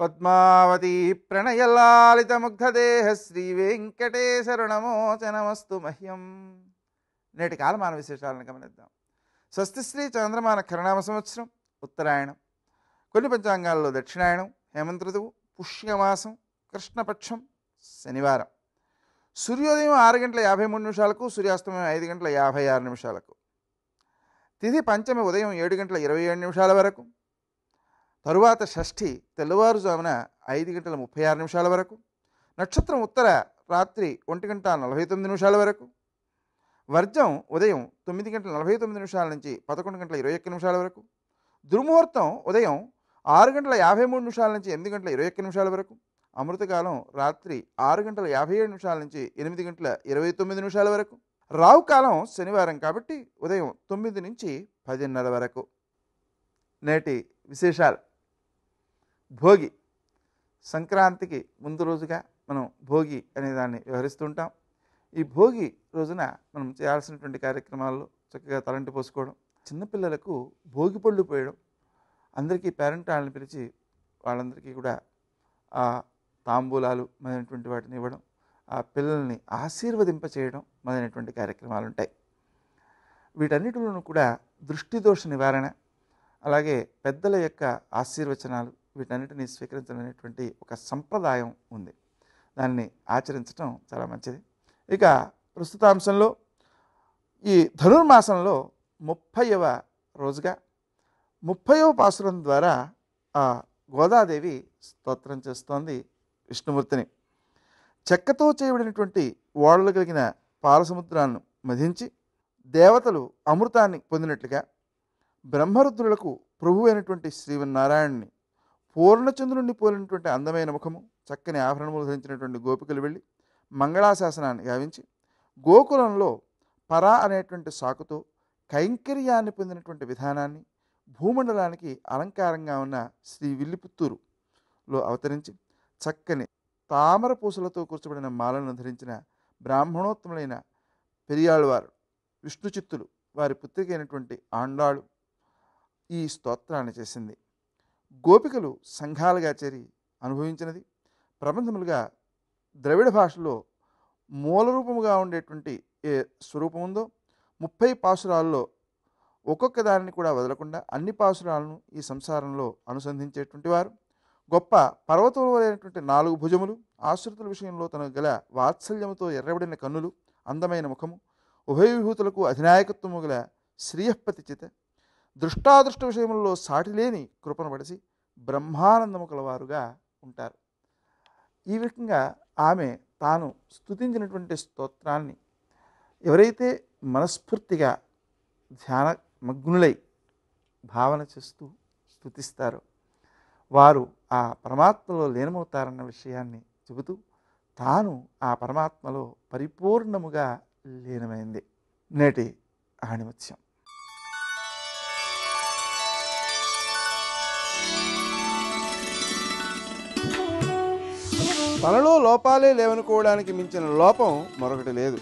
పద్మావతి ప్రణయలాలితముగ్ధదేహ శ్రీ వెంకటేశరుణమోచనమస్తు మహ్యం నేటి కాలమాన విశేషాలను గమనిద్దాం స్వస్తి శ్రీ చంద్రమాన కరణామ సంవత్సరం ఉత్తరాయణం కొన్ని పంచాంగాల్లో దక్షిణాయణం హేమంత ఋతువు పుష్యమాసం కృష్ణపక్షం శనివారం సూర్యోదయం ఆరు గంటల యాభై మూడు నిమిషాలకు సూర్యాస్తమయం ఐదు గంటల యాభై ఆరు నిమిషాలకు తిథి పంచమి ఉదయం ఏడు గంటల ఇరవై ఏడు నిమిషాల వరకు తరువాత షష్ఠి తెల్లవారుజామున ఐదు గంటల ముప్పై ఆరు నిమిషాల వరకు నక్షత్రం ఉత్తర రాత్రి ఒంటి గంట నలభై తొమ్మిది నిమిషాల వరకు వర్జం ఉదయం తొమ్మిది గంటల నలభై తొమ్మిది నిమిషాల నుంచి పదకొండు గంటల ఇరవై ఒక్క నిమిషాల వరకు దుర్ముహూర్తం ఉదయం ఆరు గంటల యాభై మూడు నిమిషాల నుంచి ఎనిమిది గంటల ఇరవై ఒక్క నిమిషాల వరకు అమృతకాలం రాత్రి ఆరు గంటల యాభై ఏడు నిమిషాల నుంచి ఎనిమిది గంటల ఇరవై తొమ్మిది నిమిషాల వరకు రావు కాలం శనివారం కాబట్టి ఉదయం తొమ్మిది నుంచి పదిన్నర వరకు నేటి విశేషాలు భోగి సంక్రాంతికి ముందు రోజుగా మనం భోగి అనే దాన్ని వ్యవహరిస్తుంటాం ఈ భోగి రోజున మనం చేయాల్సినటువంటి కార్యక్రమాల్లో చక్కగా తలంటి పోసుకోవడం చిన్నపిల్లలకు భోగి పళ్ళు పోయడం అందరికీ పేరెంట్ వాళ్ళని పిలిచి వాళ్ళందరికీ కూడా ఆ తాంబూలాలు మొదలైనటువంటి వాటిని ఇవ్వడం ఆ పిల్లల్ని ఆశీర్వదింప చేయడం మొదలైనటువంటి కార్యక్రమాలు ఉంటాయి వీటన్నిటిలోనూ కూడా దృష్టి దోష నివారణ అలాగే పెద్దల యొక్క ఆశీర్వచనాలు వీటన్నిటిని స్వీకరించడం అనేటువంటి ఒక సంప్రదాయం ఉంది దాన్ని ఆచరించడం చాలా మంచిది ఇక ప్రస్తుతాంశంలో ఈ ధనుర్మాసంలో ముప్పైవ రోజుగా ముప్పైవ పాసురం ద్వారా ఆ గోదాదేవి స్తోత్రం చేస్తోంది విష్ణుమూర్తిని చెక్కతో చేయబడినటువంటి ఓడలు కలిగిన పాలసముద్రాలను మధించి దేవతలు అమృతాన్ని పొందినట్లుగా బ్రహ్మరుద్రులకు ప్రభు అయినటువంటి శ్రీవన్నారాయణని పూర్ణచంద్రుడిని పోలినటువంటి అందమైన ముఖము చక్కని ఆభరణములు ధరించినటువంటి గోపికలు వెళ్ళి మంగళాశాసనాన్ని గావించి గోకులంలో పరా అనేటువంటి సాకుతో కైంకర్యాన్ని పొందినటువంటి విధానాన్ని భూమండలానికి అలంకారంగా ఉన్న శ్రీ విల్లిపుత్తూరులో అవతరించి చక్కని తామర పూసలతో కూర్చబడిన మాలను ధరించిన బ్రాహ్మణోత్తములైన పెరియాళ్ళవారు విష్ణుచిత్తులు వారి పుత్రిక అయినటువంటి ఆండాళు ఈ స్తోత్రాన్ని చేసింది గోపికలు సంఘాలుగా చేరి అనుభవించినది ప్రబంధములుగా ద్రవిడ భాషలో మూలరూపముగా ఉండేటువంటి ఏ స్వరూపం ఉందో ముప్పై పాసురాల్లో ఒక్కొక్క దానిని కూడా వదలకుండా అన్ని పాసురాలను ఈ సంసారంలో అనుసంధించేటువంటి వారు గొప్ప పర్వతములైనటువంటి నాలుగు భుజములు ఆశ్రితుల విషయంలో తనకు గల వాత్సల్యముతో ఎర్రబడిన కన్నులు అందమైన ముఖము విభూతులకు అధినాయకత్వము గల శ్రీయపతి చేత దృష్టాదృష్ట విషయంలో సాటిలేని కృపను పడిసి బ్రహ్మానందము కలవారుగా ఉంటారు ఈ విధంగా ఆమె తాను స్థుతించినటువంటి స్తోత్రాన్ని ఎవరైతే మనస్ఫూర్తిగా ధ్యాన మగ్నులై భావన చేస్తూ స్థుతిస్తారో వారు ఆ పరమాత్మలో లీనమవుతారన్న విషయాన్ని చెబుతూ తాను ఆ పరమాత్మలో పరిపూర్ణముగా లీనమైంది నేటి ఆణిమత్యం తనలో లోపాలే లేవనుకోవడానికి మించిన లోపం మరొకటి లేదు